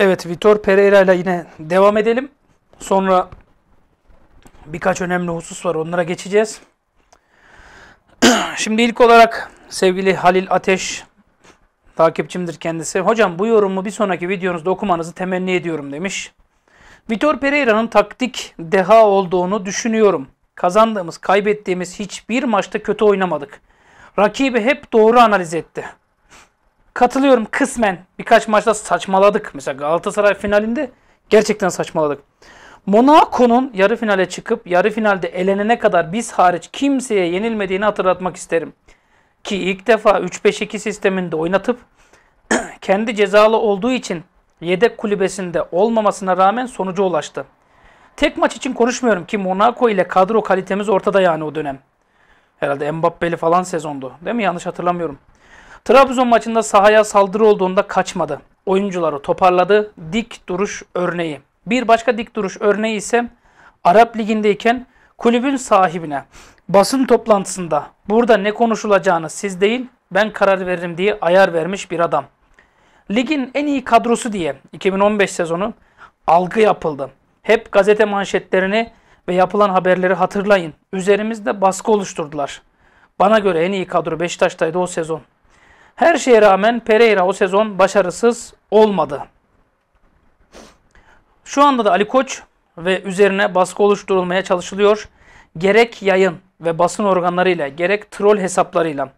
Evet Vitor Pereira ile yine devam edelim. Sonra birkaç önemli husus var onlara geçeceğiz. Şimdi ilk olarak sevgili Halil Ateş takipçimdir kendisi. Hocam bu yorumu bir sonraki videonuzda okumanızı temenni ediyorum demiş. Vitor Pereira'nın taktik deha olduğunu düşünüyorum. Kazandığımız, kaybettiğimiz hiçbir maçta kötü oynamadık. Rakibi hep doğru analiz etti katılıyorum kısmen. Birkaç maçta saçmaladık. Mesela Galatasaray finalinde gerçekten saçmaladık. Monaco'nun yarı finale çıkıp yarı finalde elenene kadar biz hariç kimseye yenilmediğini hatırlatmak isterim. Ki ilk defa 3-5-2 sisteminde oynatıp kendi cezalı olduğu için yedek kulübesinde olmamasına rağmen sonuca ulaştı. Tek maç için konuşmuyorum ki Monaco ile kadro kalitemiz ortada yani o dönem. Herhalde Mbappe'li falan sezondu. Değil mi? Yanlış hatırlamıyorum. Trabzon maçında sahaya saldırı olduğunda kaçmadı. Oyuncuları toparladı. Dik duruş örneği. Bir başka dik duruş örneği ise Arap Ligi'ndeyken kulübün sahibine basın toplantısında burada ne konuşulacağını siz değil ben karar veririm diye ayar vermiş bir adam. Ligin en iyi kadrosu diye 2015 sezonu algı yapıldı. Hep gazete manşetlerini ve yapılan haberleri hatırlayın. Üzerimizde baskı oluşturdular. Bana göre en iyi kadro Beşiktaş'taydı o sezon. Her şeye rağmen Pereira o sezon başarısız olmadı. Şu anda da Ali Koç ve üzerine baskı oluşturulmaya çalışılıyor. Gerek yayın ve basın organlarıyla gerek troll hesaplarıyla.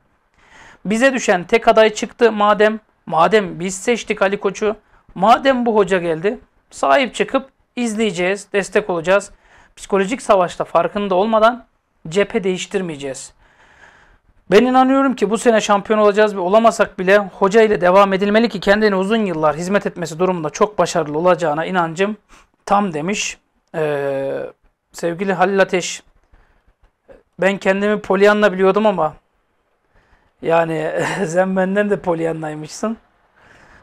Bize düşen tek aday çıktı madem. Madem biz seçtik Ali Koç'u. Madem bu hoca geldi. Sahip çıkıp izleyeceğiz, destek olacağız. Psikolojik savaşta farkında olmadan cephe değiştirmeyeceğiz. Ben inanıyorum ki bu sene şampiyon olacağız ve olamasak bile hoca ile devam edilmeli ki kendini uzun yıllar hizmet etmesi durumunda çok başarılı olacağına inancım tam demiş. Ee, sevgili Halil Ateş, ben kendimi Polyanna biliyordum ama yani sen benden de Polyanna'ymışsın.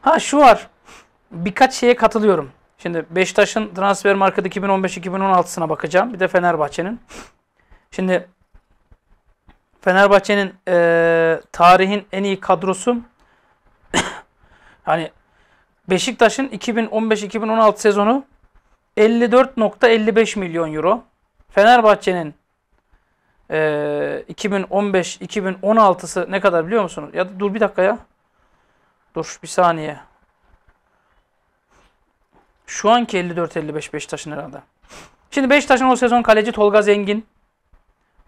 Ha şu var, birkaç şeye katılıyorum. Şimdi Beşiktaş'ın transfer market 2015-2016'sına bakacağım. Bir de Fenerbahçe'nin. Şimdi Fenerbahçe'nin e, tarihin en iyi kadrosu hani Beşiktaş'ın 2015-2016 sezonu 54.55 milyon euro. Fenerbahçe'nin e, 2015-2016'sı ne kadar biliyor musunuz? Ya dur bir dakika ya. Dur bir saniye. Şu anki 54-55 Beşiktaş'ın herhalde. Şimdi Beşiktaş'ın o sezon kaleci Tolga Zengin.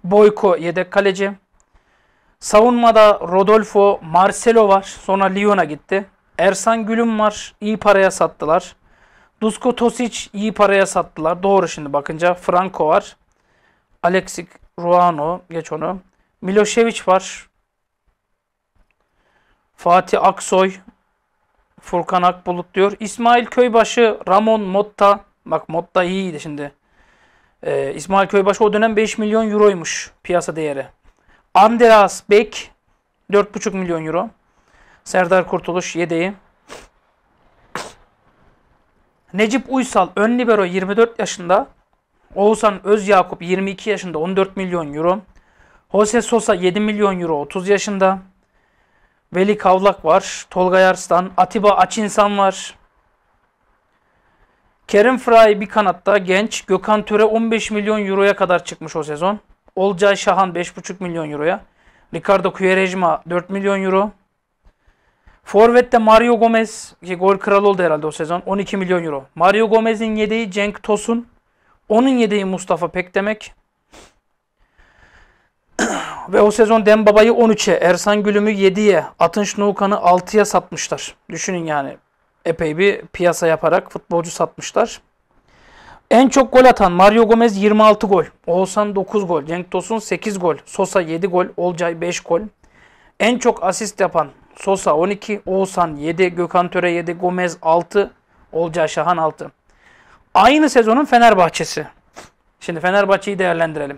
Boyko yedek kaleci. Savunmada Rodolfo Marcelo var. Sonra Lyon'a gitti. Ersan Gülüm var. İyi paraya sattılar. Dusko Tosic iyi paraya sattılar. Doğru şimdi bakınca. Franco var. Alexik Ruano. Geç onu. Milošević var. Fatih Aksoy. Furkan Akbulut diyor. İsmail Köybaşı. Ramon Motta. Bak Motta iyiydi şimdi. Ee, İsmail Köybaşı o dönem 5 milyon euroymuş piyasa değeri. Andreas Beck 4,5 milyon euro. Serdar Kurtuluş yedeği. Necip Uysal ön libero 24 yaşında. Oğuzhan Öz Yakup 22 yaşında 14 milyon euro. Jose Sosa 7 milyon euro 30 yaşında. Veli Kavlak var. Tolga Yarslan. Atiba Açinsan var. Kerim Fry bir kanatta genç. Gökhan Töre 15 milyon euroya kadar çıkmış o sezon. Olcay Şahan 5,5 milyon euroya. Ricardo Quaresma 4 milyon euro. Forvet'te Mario Gomez ki gol kralı oldu herhalde o sezon 12 milyon euro. Mario Gomez'in yedeği Cenk Tosun. Onun yedeği Mustafa Pek demek Ve o sezon Dembaba'yı 13'e, Ersan Gülüm'ü 7'ye, Atınç Nukan'ı 6'ya satmışlar. Düşünün yani epey bir piyasa yaparak futbolcu satmışlar. En çok gol atan Mario Gomez 26 gol. Oğuzhan 9 gol. Cenk Tosun 8 gol. Sosa 7 gol. Olcay 5 gol. En çok asist yapan Sosa 12. Oğuzhan 7. Gökhan Töre 7. Gomez 6. Olcay Şahan 6. Aynı sezonun Fenerbahçesi. Şimdi Fenerbahçe'yi değerlendirelim.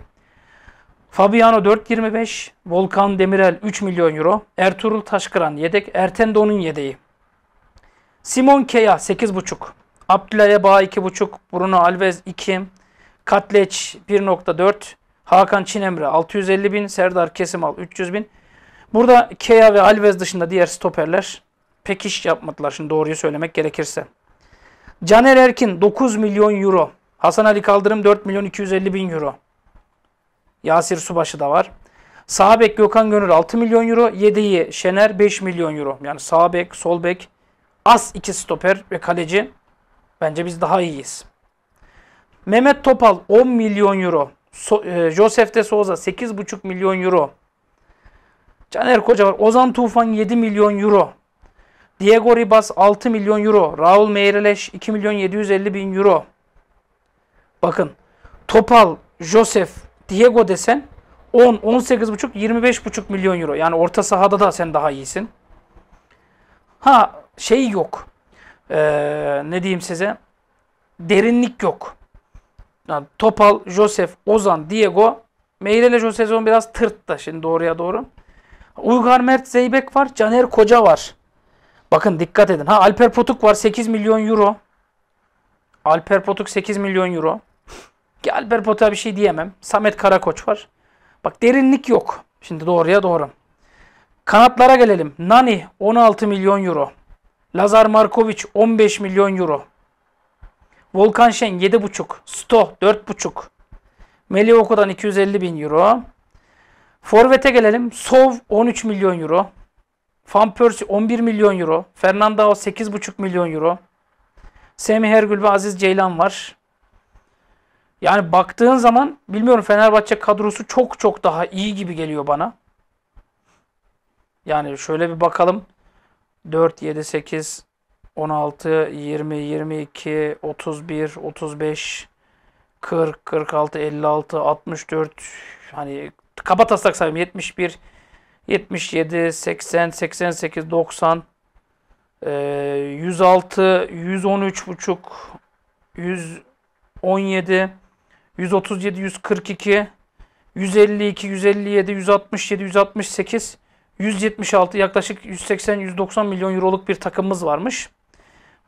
Fabiano 4.25, Volkan Demirel 3 milyon euro, Ertuğrul Taşkıran yedek, Erten de onun yedeği. Simon Kea 8.5, Abdullah Eba 2.5, Bruno Alves 2, Katleç 1.4, Hakan Çinemre 650 bin, Serdar Kesimal 300 bin. Burada Kea ve Alves dışında diğer stoperler pekiş yapmadılar şimdi doğruyu söylemek gerekirse. Caner Erkin 9 milyon euro. Hasan Ali Kaldırım 4 milyon 250 bin euro. Yasir Subaşı da var. Sağbek Gökhan Gönül 6 milyon euro. Yedeği Şener 5 milyon euro. Yani sağbek, solbek, az iki stoper ve kaleci Bence biz daha iyiyiz. Mehmet Topal 10 milyon euro. So e, Josef de Souza 8,5 milyon euro. Caner Koca var. Ozan Tufan 7 milyon euro. Diego Ribas 6 milyon euro. Raul Meireles 2 milyon 750 bin euro. Bakın Topal, Josef, Diego desen 10, 18,5, 25,5 milyon euro. Yani orta sahada da sen daha iyisin. Ha şey yok ee, ne diyeyim size derinlik yok. Yani Topal, Josef, Ozan, Diego, Meyre ile Josezon biraz tırttı şimdi doğruya doğru. Uygar Mert Zeybek var, Caner Koca var. Bakın dikkat edin. Ha Alper Potuk var 8 milyon euro. Alper Potuk 8 milyon euro. Ki Alper Potuk'a bir şey diyemem. Samet Karakoç var. Bak derinlik yok. Şimdi doğruya doğru. Kanatlara gelelim. Nani 16 milyon euro. Lazar Markovic 15 milyon euro. Volkan Şen 7,5. Sto 4,5. Melioko'dan 250 bin euro. Forvet'e gelelim. Sov 13 milyon euro. Van Persie 11 milyon euro. Fernandao 8,5 milyon euro. Semih Ergül ve Aziz Ceylan var. Yani baktığın zaman bilmiyorum Fenerbahçe kadrosu çok çok daha iyi gibi geliyor bana. Yani şöyle bir bakalım. 4, 7, 8, 16, 20, 22, 31, 35, 40, 46, 56, 64 hani kaba taslak sayayım 71, 77, 80, 88, 90, 106, 113 buçuk, 117, 137, 142, 152, 157, 167, 168, 176 yaklaşık 180-190 milyon euroluk bir takımımız varmış.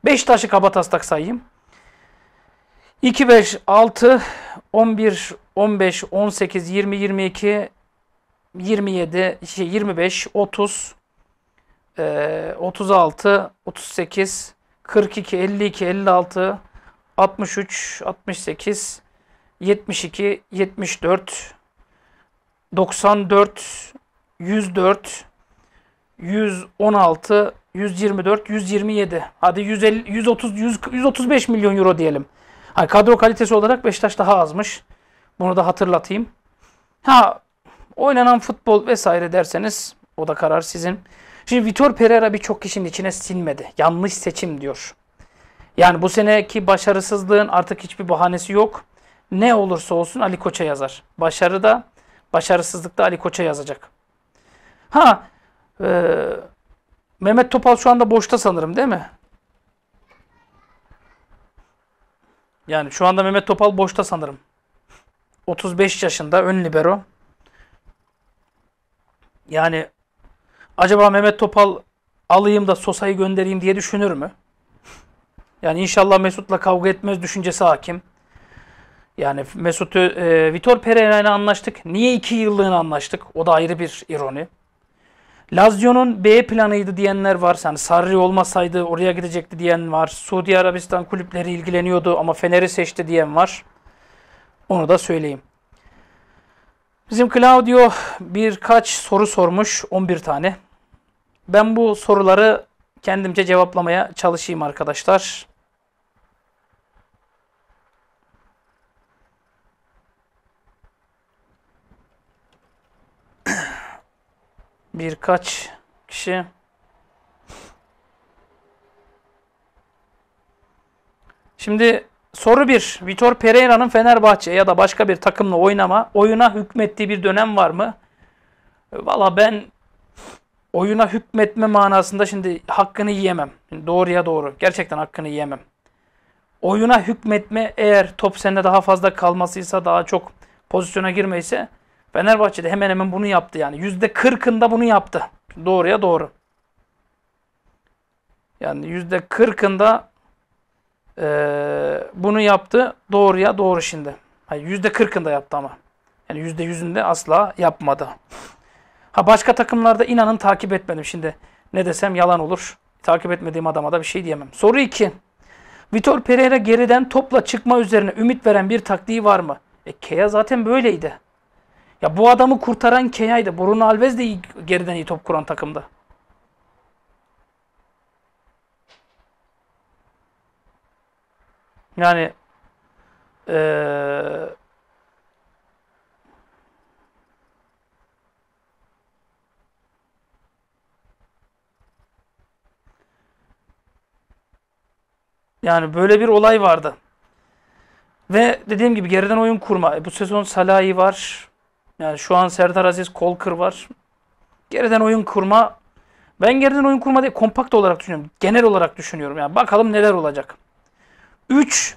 taşı Beşiktaş'ı kabataslak sayayım. 2, 5, 6, 11, 15, 18, 20, 22, 27, şey 25, 30, 36, 38, 42, 52, 56, 63, 68, 72, 74, 94, 104, 116, 124, 127. Hadi 150, 130, 100, 135 milyon euro diyelim. Hani kadro kalitesi olarak Beşiktaş daha azmış. Bunu da hatırlatayım. Ha oynanan futbol vesaire derseniz o da karar sizin. Şimdi Vitor Pereira birçok kişinin içine silmedi. Yanlış seçim diyor. Yani bu seneki başarısızlığın artık hiçbir bahanesi yok. Ne olursa olsun Ali Koç'a yazar. Başarıda, başarısızlıkta Ali Koç'a yazacak. Ha e, Mehmet Topal şu anda boşta sanırım değil mi? Yani şu anda Mehmet Topal boşta sanırım. 35 yaşında ön libero. Yani acaba Mehmet Topal alayım da Sosa'yı göndereyim diye düşünür mü? Yani inşallah Mesut'la kavga etmez düşüncesi hakim. Yani Mesut'u e, Vitor Pereira'yla anlaştık. Niye iki yıllığına anlaştık? O da ayrı bir ironi. Lazio'nun B planıydı diyenler var. Yani Sarri olmasaydı oraya gidecekti diyen var. Suudi Arabistan kulüpleri ilgileniyordu ama Fener'i seçti diyen var. Onu da söyleyeyim. Bizim Claudio birkaç soru sormuş. 11 tane. Ben bu soruları kendimce cevaplamaya çalışayım arkadaşlar. birkaç kişi Şimdi soru 1. Vitor Pereira'nın Fenerbahçe ya da başka bir takımla oynama oyuna hükmettiği bir dönem var mı? Valla ben oyuna hükmetme manasında şimdi hakkını yiyemem. Şimdi doğruya doğru. Gerçekten hakkını yiyemem. Oyuna hükmetme eğer top sende daha fazla kalmasıysa daha çok pozisyona girmeyse Fenerbahçe'de hemen hemen bunu yaptı yani. yüzde kırkında bunu yaptı. Doğruya doğru. Yani yüzde kırkında e, bunu yaptı. Doğruya doğru şimdi. Yüzde kırkında yaptı ama. Yani yüzde yüzünde asla yapmadı. Ha başka takımlarda inanın takip etmedim şimdi. Ne desem yalan olur. Takip etmediğim adama da bir şey diyemem. Soru 2. Vitor Pereira geriden topla çıkma üzerine ümit veren bir taktiği var mı? E Kea zaten böyleydi. Ya bu adamı kurtaran Kenya'ydı. Bruno Alves de iyi, geriden iyi top kuran takımda. Yani ee, yani böyle bir olay vardı. Ve dediğim gibi geriden oyun kurma. E, bu sezon Salah'ı var. Yani şu an Serdar Aziz kol kır var. Geriden oyun kurma. Ben geriden oyun kurma diye kompakt olarak düşünüyorum. Genel olarak düşünüyorum. Yani bakalım neler olacak. 3.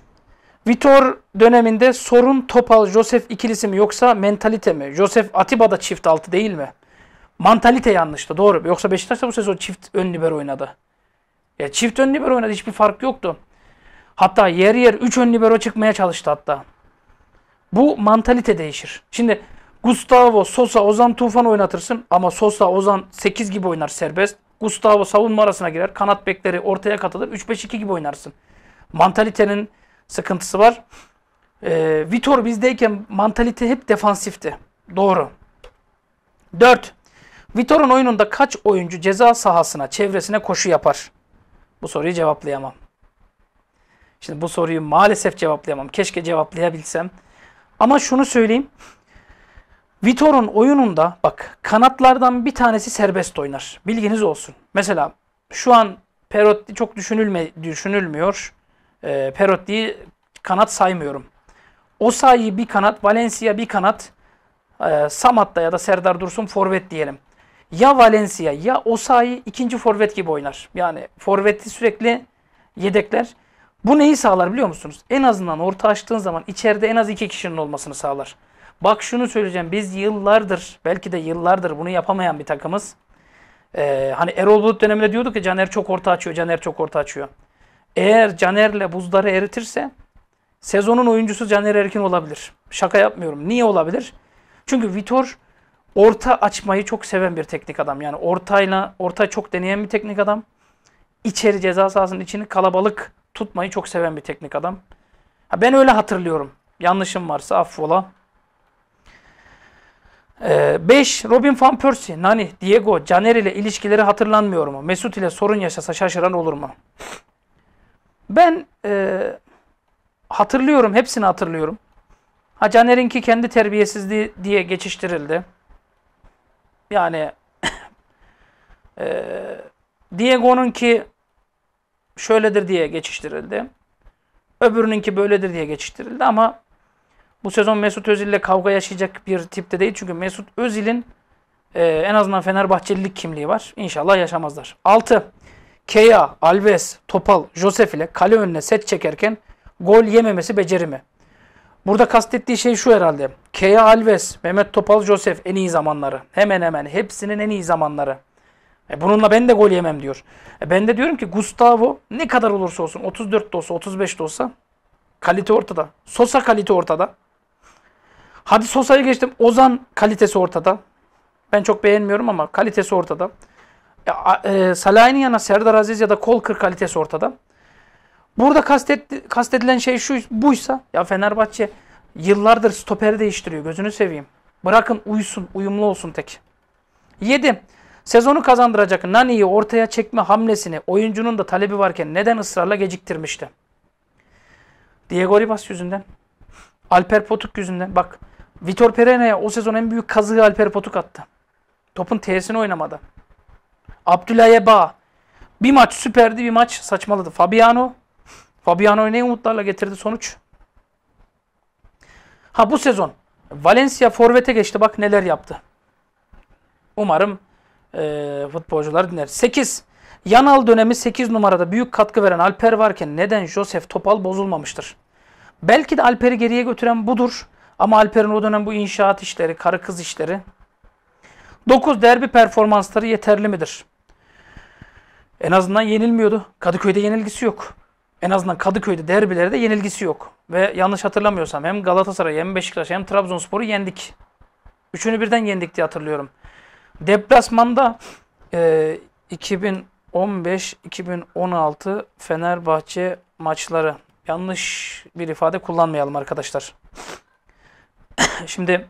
Vitor döneminde sorun Topal Josef ikilisi mi yoksa mentalite mi? Josef da çift altı değil mi? Mantalite yanlıştı doğru. Yoksa Beşiktaş'ta bu sezon çift ön libero oynadı. Ya e, çift ön libero oynadı hiçbir fark yoktu. Hatta yer yer 3 ön libero çıkmaya çalıştı hatta. Bu mantalite değişir. Şimdi Gustavo, Sosa, Ozan Tufan oynatırsın ama Sosa, Ozan 8 gibi oynar serbest. Gustavo savunma arasına girer. Kanat bekleri ortaya katılır. 3-5-2 gibi oynarsın. Mantalitenin sıkıntısı var. Ee, Vitor bizdeyken mantalite hep defansifti. Doğru. 4. Vitor'un oyununda kaç oyuncu ceza sahasına, çevresine koşu yapar? Bu soruyu cevaplayamam. Şimdi bu soruyu maalesef cevaplayamam. Keşke cevaplayabilsem. Ama şunu söyleyeyim. Vitor'un oyununda bak kanatlardan bir tanesi serbest oynar. Bilginiz olsun. Mesela şu an Perotti çok düşünülme, düşünülmüyor. E, Perotti'yi kanat saymıyorum. Osayi bir kanat, Valencia bir kanat. E, Samat'ta ya da Serdar Dursun forvet diyelim. Ya Valencia ya Osayi ikinci forvet gibi oynar. Yani forveti sürekli yedekler. Bu neyi sağlar biliyor musunuz? En azından orta açtığın zaman içeride en az iki kişinin olmasını sağlar. Bak şunu söyleyeceğim. Biz yıllardır, belki de yıllardır bunu yapamayan bir takımız. Ee, hani Erol Bulut döneminde diyorduk ki Caner çok orta açıyor, Caner çok orta açıyor. Eğer Caner'le buzları eritirse sezonun oyuncusu Caner Erkin olabilir. Şaka yapmıyorum. Niye olabilir? Çünkü Vitor orta açmayı çok seven bir teknik adam. Yani ortayla orta çok deneyen bir teknik adam. İçeri ceza sahasının içini kalabalık tutmayı çok seven bir teknik adam. Ha, ben öyle hatırlıyorum. Yanlışım varsa affola. 5. Ee, Robin Van Persie, Nani, Diego, Caner ile ilişkileri hatırlanmıyor mu? Mesut ile sorun yaşasa şaşıran olur mu? Ben e, hatırlıyorum, hepsini hatırlıyorum. Ha Caner'inki kendi terbiyesizliği diye geçiştirildi. Yani e, Diego'nunki şöyledir diye geçiştirildi. Öbürününki böyledir diye geçiştirildi ama bu sezon Mesut Özil ile kavga yaşayacak bir tipte değil. Çünkü Mesut Özil'in e, en azından Fenerbahçelilik kimliği var. İnşallah yaşamazlar. 6. Kea, Alves, Topal, Josef ile kale önüne set çekerken gol yememesi becerimi. Burada kastettiği şey şu herhalde. Kea Alves, Mehmet Topal, Josef en iyi zamanları. Hemen hemen hepsinin en iyi zamanları. E bununla ben de gol yemem diyor. E ben de diyorum ki Gustavo ne kadar olursa olsun 34 de olsa 35 de olsa kalite ortada. Sosa kalite ortada. Hadi Sosa'yı geçtim. Ozan kalitesi ortada. Ben çok beğenmiyorum ama kalitesi ortada. E, e, Salah'ın yanına Serdar Aziz ya da Kolkır kalitesi ortada. Burada kastetti, kastedilen şey şu buysa ya Fenerbahçe yıllardır stoperi değiştiriyor. Gözünü seveyim. Bırakın uyusun, uyumlu olsun tek. 7. Sezonu kazandıracak Nani'yi ortaya çekme hamlesini oyuncunun da talebi varken neden ısrarla geciktirmişti? Diego Ribas yüzünden. Alper Potuk yüzünden. Bak Vitor Pereira'ya o sezon en büyük kazığı Alper Potuk attı. Topun T'sini oynamadı. Abdülhaye Bağ. Bir maç süperdi bir maç saçmaladı. Fabiano. Fabiano'yu ne umutlarla getirdi sonuç. Ha bu sezon Valencia forvete geçti bak neler yaptı. Umarım e, futbolcular dinler. 8. Yanal dönemi 8 numarada büyük katkı veren Alper varken neden Josef Topal bozulmamıştır? Belki de Alper'i geriye götüren budur. Ama Alper'in o dönem bu inşaat işleri, karı kız işleri. 9. Derbi performansları yeterli midir? En azından yenilmiyordu. Kadıköy'de yenilgisi yok. En azından Kadıköy'de derbilerde yenilgisi yok. Ve yanlış hatırlamıyorsam hem Galatasaray hem Beşiktaş hem Trabzonspor'u yendik. Üçünü birden yendik diye hatırlıyorum. Deplasmanda e, 2015-2016 Fenerbahçe maçları. Yanlış bir ifade kullanmayalım arkadaşlar. Şimdi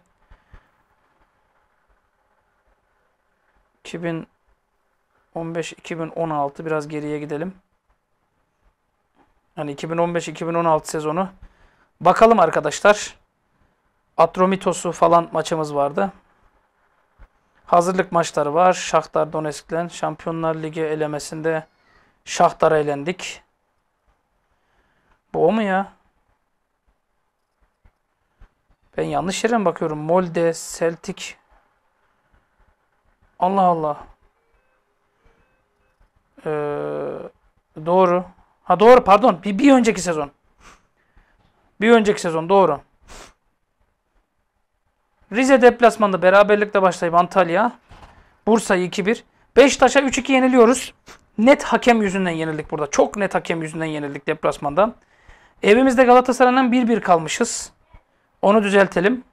2015-2016 biraz geriye gidelim. Yani 2015-2016 sezonu. Bakalım arkadaşlar. Atromitos'u falan maçımız vardı. Hazırlık maçları var. Şahtar Donetsk'le. Şampiyonlar Ligi elemesinde Şahtar'a elendik. Bu o mu ya? Ben yanlış yere mi bakıyorum? Molde, Celtic. Allah Allah. Ee, doğru. Ha doğru pardon. Bir, bir önceki sezon. Bir önceki sezon doğru. Rize deplasmanda beraberlikle başlayıp Antalya. Bursa'yı 2-1. Beşiktaş'a 3-2 yeniliyoruz. Net hakem yüzünden yenildik burada. Çok net hakem yüzünden yenildik deplasmanda. Evimizde Galatasaray'dan 1-1 kalmışız. Onu düzeltelim.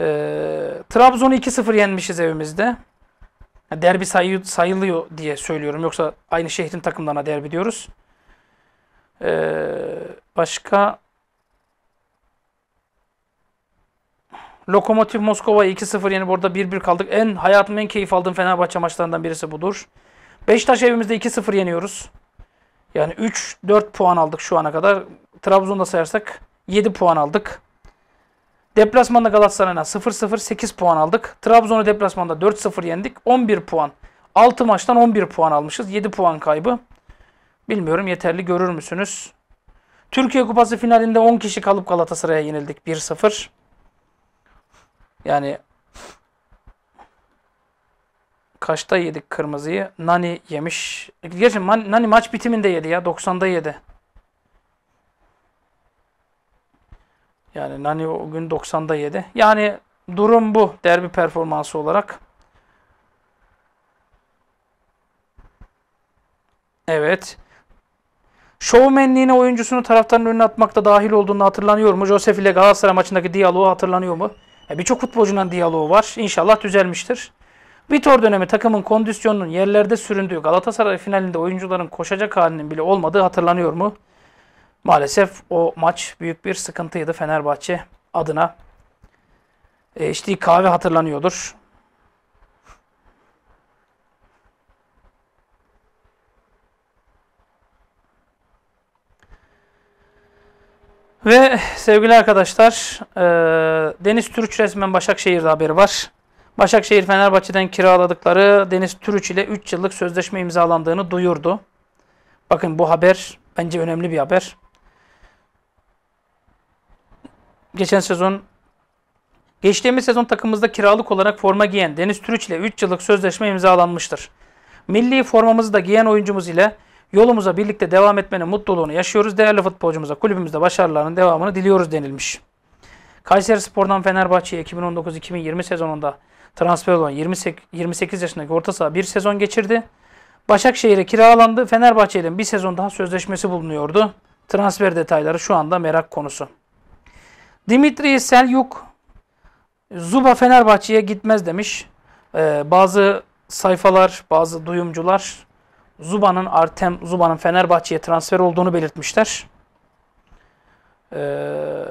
Ee, Trabzon'u 2-0 yenmişiz evimizde. Derbi sayı, sayılıyor diye söylüyorum. Yoksa aynı şehrin takımlarına derbi diyoruz. Ee, başka Lokomotiv Moskova 2-0 yenip burada 1-1 kaldık. En hayatımın en keyif aldığım Fenerbahçe maçlarından birisi budur. Beşiktaş evimizde 2-0 yeniyoruz. Yani 3-4 puan aldık şu ana kadar. Trabzon'da sayarsak 7 puan aldık. Deplasmanda Galatasaray'a 0-0 8 puan aldık. Trabzon'u deplasmanda 4-0 yendik. 11 puan. 6 maçtan 11 puan almışız. 7 puan kaybı. Bilmiyorum yeterli görür müsünüz? Türkiye Kupası finalinde 10 kişi kalıp Galatasaray'a yenildik 1-0. Yani kaçta yedik kırmızıyı? Nani yemiş. Gerçi Nani maç bitiminde yedi ya. 90'da yedi. Yani Nani o gün 90'da yedi. Yani durum bu derbi performansı olarak. Evet. Şovmenliğine oyuncusunu taraftarın önüne atmakta dahil olduğunu hatırlanıyor mu? Josef ile Galatasaray maçındaki diyaloğu hatırlanıyor mu? E, birçok futbolcunun diyaloğu var. İnşallah düzelmiştir. Vitor dönemi takımın kondisyonunun yerlerde süründüğü Galatasaray finalinde oyuncuların koşacak halinin bile olmadığı hatırlanıyor mu? Maalesef o maç büyük bir sıkıntıydı Fenerbahçe adına. E, içtiği kahve hatırlanıyordur. Ve sevgili arkadaşlar e, Deniz Türüç resmen Başakşehir'de haberi var. Başakşehir Fenerbahçe'den kiraladıkları Deniz Türüç ile 3 yıllık sözleşme imzalandığını duyurdu. Bakın bu haber bence önemli bir haber. geçen sezon geçtiğimiz sezon takımımızda kiralık olarak forma giyen Deniz Türüç ile 3 yıllık sözleşme imzalanmıştır. Milli formamızı da giyen oyuncumuz ile yolumuza birlikte devam etmenin mutluluğunu yaşıyoruz. Değerli futbolcumuza kulübümüzde başarılarının devamını diliyoruz denilmiş. Kayseri Spor'dan Fenerbahçe'ye 2019-2020 sezonunda transfer olan 28 yaşındaki orta saha bir sezon geçirdi. Başakşehir'e kiralandı. Fenerbahçe bir sezon daha sözleşmesi bulunuyordu. Transfer detayları şu anda merak konusu. Dimitri Selyuk Zuba Fenerbahçe'ye gitmez demiş. Ee, bazı sayfalar, bazı duyumcular Zuba'nın Artem Zuba'nın Fenerbahçe'ye transfer olduğunu belirtmişler. Ee,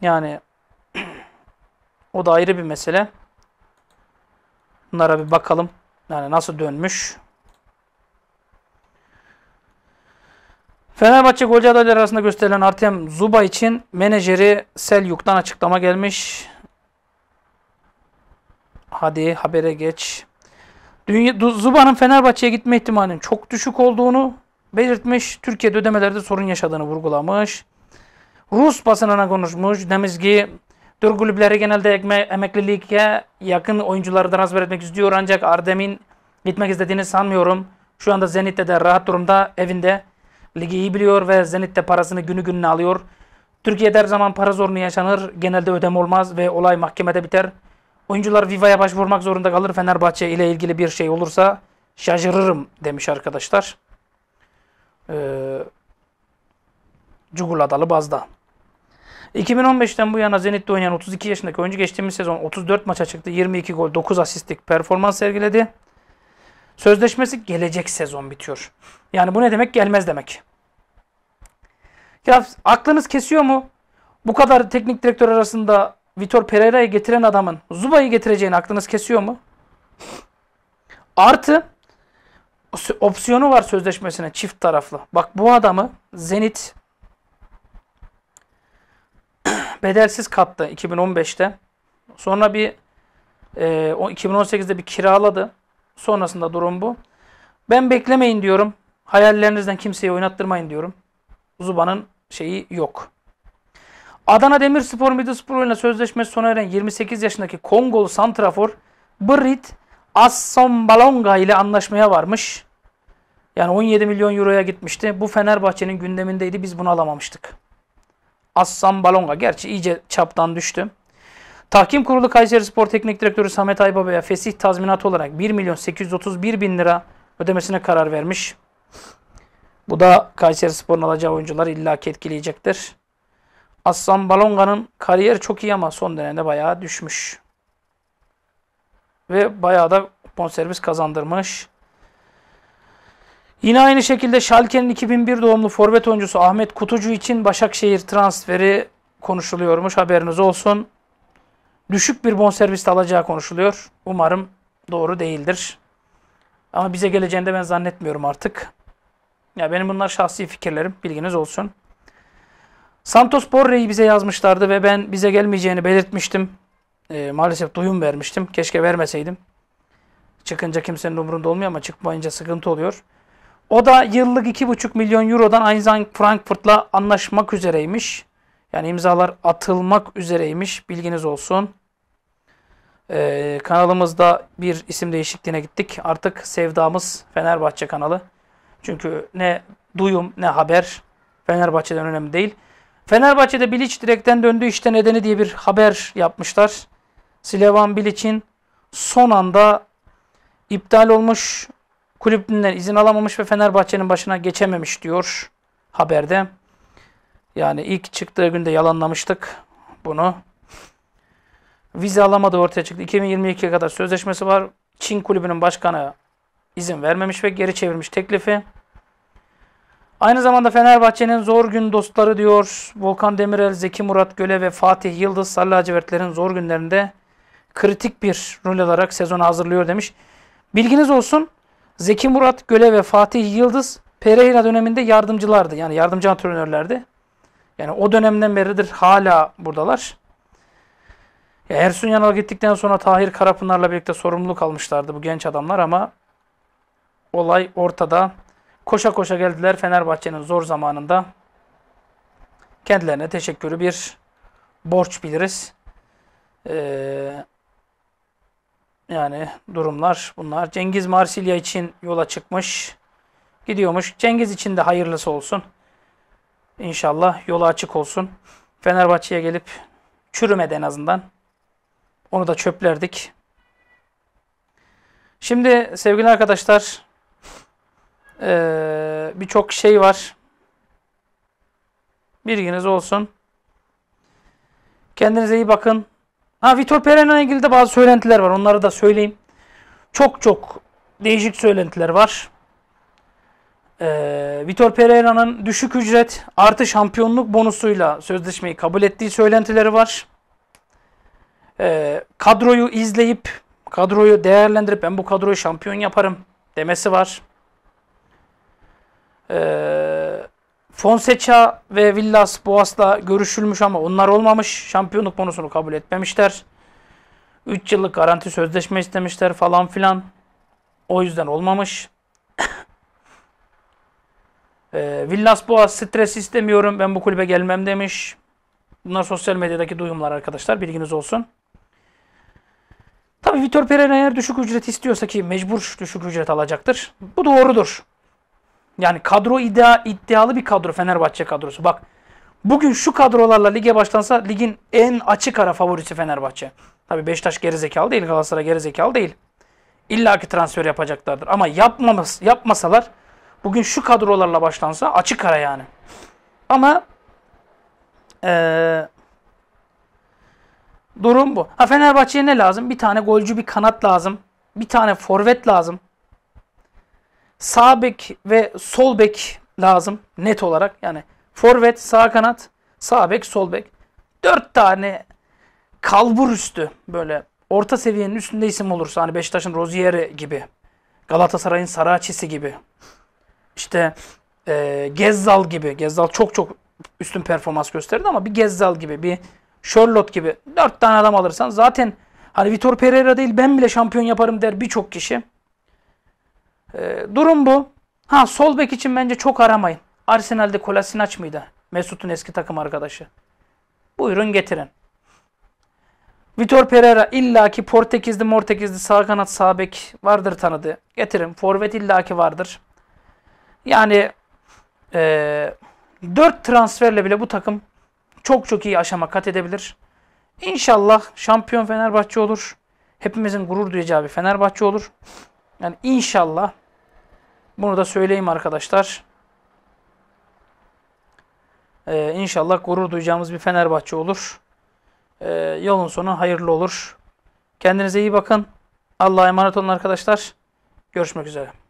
yani o da ayrı bir mesele. Bunlara bir bakalım. Yani nasıl dönmüş? Fenerbahçe golcü adayları arasında gösterilen Artem Zuba için menajeri Selyuk'tan açıklama gelmiş. Hadi habere geç. Zuba'nın Fenerbahçe'ye gitme ihtimalinin çok düşük olduğunu belirtmiş. Türkiye'de ödemelerde sorun yaşadığını vurgulamış. Rus basınına konuşmuş. Demiş ki Türk kulüpleri genelde emekliliğe yakın oyuncuları transfer etmek istiyor. Ancak Ardem'in gitmek istediğini sanmıyorum. Şu anda Zenit'te de rahat durumda evinde. Ligi iyi biliyor ve Zenit de parasını günü gününe alıyor. Türkiye'de her zaman para zorunu yaşanır. Genelde ödeme olmaz ve olay mahkemede biter. Oyuncular Viva'ya başvurmak zorunda kalır. Fenerbahçe ile ilgili bir şey olursa şaşırırım demiş arkadaşlar. Ee, Cugul Adalı Baz'da. 2015'ten bu yana Zenit'te oynayan 32 yaşındaki oyuncu geçtiğimiz sezon 34 maça çıktı. 22 gol, 9 asistlik performans sergiledi. Sözleşmesi gelecek sezon bitiyor. Yani bu ne demek? Gelmez demek. Ya aklınız kesiyor mu? Bu kadar teknik direktör arasında Vitor Pereira'yı getiren adamın Zuba'yı getireceğini aklınız kesiyor mu? Artı opsiyonu var sözleşmesine çift taraflı. Bak bu adamı Zenit bedelsiz kattı 2015'te. Sonra bir e, 2018'de bir kiraladı. Sonrasında durum bu. Ben beklemeyin diyorum. Hayallerinizden kimseyi oynattırmayın diyorum. Zuba'nın şeyi yok. Adana Demirspor Middlesbrough ile sözleşme sona eren 28 yaşındaki Kongol santrafor Brit Balonga ile anlaşmaya varmış. Yani 17 milyon euroya gitmişti. Bu Fenerbahçe'nin gündemindeydi. Biz bunu alamamıştık. Balonga, gerçi iyice çaptan düştü. Tahkim Kurulu Kayseri Spor Teknik Direktörü Samet Aybaba'ya fesih tazminatı olarak 1 milyon 831 bin lira ödemesine karar vermiş. Bu da Kayseri Spor'un alacağı oyuncuları illa etkileyecektir. Aslan Balonga'nın kariyer çok iyi ama son dönemde bayağı düşmüş. Ve bayağı da bonservis kazandırmış. Yine aynı şekilde Schalke'nin 2001 doğumlu forvet oyuncusu Ahmet Kutucu için Başakşehir transferi konuşuluyormuş. Haberiniz olsun. Düşük bir bonservis alacağı konuşuluyor. Umarım doğru değildir. Ama bize geleceğini de ben zannetmiyorum artık. Ya benim bunlar şahsi fikirlerim. Bilginiz olsun. Santos Borre'yi bize yazmışlardı ve ben bize gelmeyeceğini belirtmiştim. E, maalesef duyum vermiştim. Keşke vermeseydim. Çıkınca kimsenin umurunda olmuyor ama çıkmayınca sıkıntı oluyor. O da yıllık 2,5 milyon eurodan Einstein Frankfurt'la anlaşmak üzereymiş. Yani imzalar atılmak üzereymiş. Bilginiz olsun. Ee, kanalımızda bir isim değişikliğine gittik. Artık sevdamız Fenerbahçe kanalı. Çünkü ne duyum ne haber Fenerbahçe'den önemli değil. Fenerbahçe'de Bilic direkten döndü işte nedeni diye bir haber yapmışlar. Silevan Bilic'in son anda iptal olmuş, kulübünden izin alamamış ve Fenerbahçe'nin başına geçememiş diyor haberde. Yani ilk çıktığı günde yalanlamıştık bunu. Vize alamadı ortaya çıktı. 2022'ye kadar sözleşmesi var. Çin kulübünün başkanı izin vermemiş ve geri çevirmiş teklifi. Aynı zamanda Fenerbahçe'nin zor gün dostları diyor. Volkan Demirel, Zeki Murat Göle ve Fatih Yıldız Salih Hacivertler'in zor günlerinde kritik bir rol alarak sezonu hazırlıyor demiş. Bilginiz olsun Zeki Murat Göle ve Fatih Yıldız Pereira döneminde yardımcılardı. Yani yardımcı antrenörlerdi. Yani o dönemden beridir hala buradalar. Ya Ersun Yanal gittikten sonra Tahir Karapınar'la birlikte sorumluluk almışlardı bu genç adamlar ama olay ortada. Koşa koşa geldiler Fenerbahçe'nin zor zamanında. Kendilerine teşekkürü bir borç biliriz. Ee, yani durumlar bunlar. Cengiz Marsilya için yola çıkmış. Gidiyormuş. Cengiz için de hayırlısı olsun. İnşallah yolu açık olsun. Fenerbahçe'ye gelip çürümedi en azından. Onu da çöplerdik. Şimdi sevgili arkadaşlar ee, Birçok şey var. Bilginiz olsun. Kendinize iyi bakın. Ha Vitor Pereira ile ilgili de bazı söylentiler var. Onları da söyleyeyim. Çok çok değişik söylentiler var. Ee, Vitor Pereira'nın düşük ücret artı şampiyonluk bonusuyla sözleşmeyi kabul ettiği söylentileri var. Ee, kadroyu izleyip, kadroyu değerlendirip ben bu kadroyu şampiyon yaparım demesi var. E, Fonseca ve Villas Boas'la görüşülmüş ama onlar olmamış. Şampiyonluk bonusunu kabul etmemişler. 3 yıllık garanti sözleşme istemişler falan filan. O yüzden olmamış. e, Villas Boas stres istemiyorum ben bu kulübe gelmem demiş. Bunlar sosyal medyadaki duyumlar arkadaşlar bilginiz olsun. Tabii Vitor Pereira eğer düşük ücret istiyorsa ki mecbur düşük ücret alacaktır. Bu doğrudur. Yani kadro iddia, iddialı bir kadro Fenerbahçe kadrosu. Bak bugün şu kadrolarla lige başlansa ligin en açık ara favorisi Fenerbahçe. Tabii Beşiktaş gerizekalı değil, Galatasaray gerizekalı değil. İlla ki transfer yapacaklardır. Ama yapmamas, yapmasalar bugün şu kadrolarla başlansa açık ara yani. Ama ee, durum bu. Ha Fenerbahçe'ye ne lazım? Bir tane golcü bir kanat lazım. Bir tane forvet lazım sağ bek ve sol bek lazım net olarak. Yani forvet, sağ kanat, sağ bek, sol bek. Dört tane kalbur üstü böyle orta seviyenin üstünde isim olursa hani Beşiktaş'ın Rozieri gibi, Galatasaray'ın Saraçisi gibi, işte e, Gezzal gibi. Gezzal çok çok üstün performans gösterdi ama bir Gezzal gibi, bir Charlotte gibi dört tane adam alırsan zaten hani Vitor Pereira değil ben bile şampiyon yaparım der birçok kişi. Ee, durum bu. Ha sol bek için bence çok aramayın. Arsenal'de Kolasinac mıydı? Mesut'un eski takım arkadaşı. Buyurun getirin. Vitor Pereira illaki Portekizli portekizli sağ kanat sağ bek vardır tanıdı. Getirin. Forvet illaki vardır. Yani e, 4 transferle bile bu takım çok çok iyi aşama kat edebilir. İnşallah şampiyon Fenerbahçe olur. Hepimizin gurur duyacağı bir Fenerbahçe olur. Yani inşallah bunu da söyleyeyim arkadaşlar. Ee, inşallah gurur duyacağımız bir Fenerbahçe olur. Ee, yolun sonu hayırlı olur. Kendinize iyi bakın. Allah'a emanet olun arkadaşlar. Görüşmek üzere.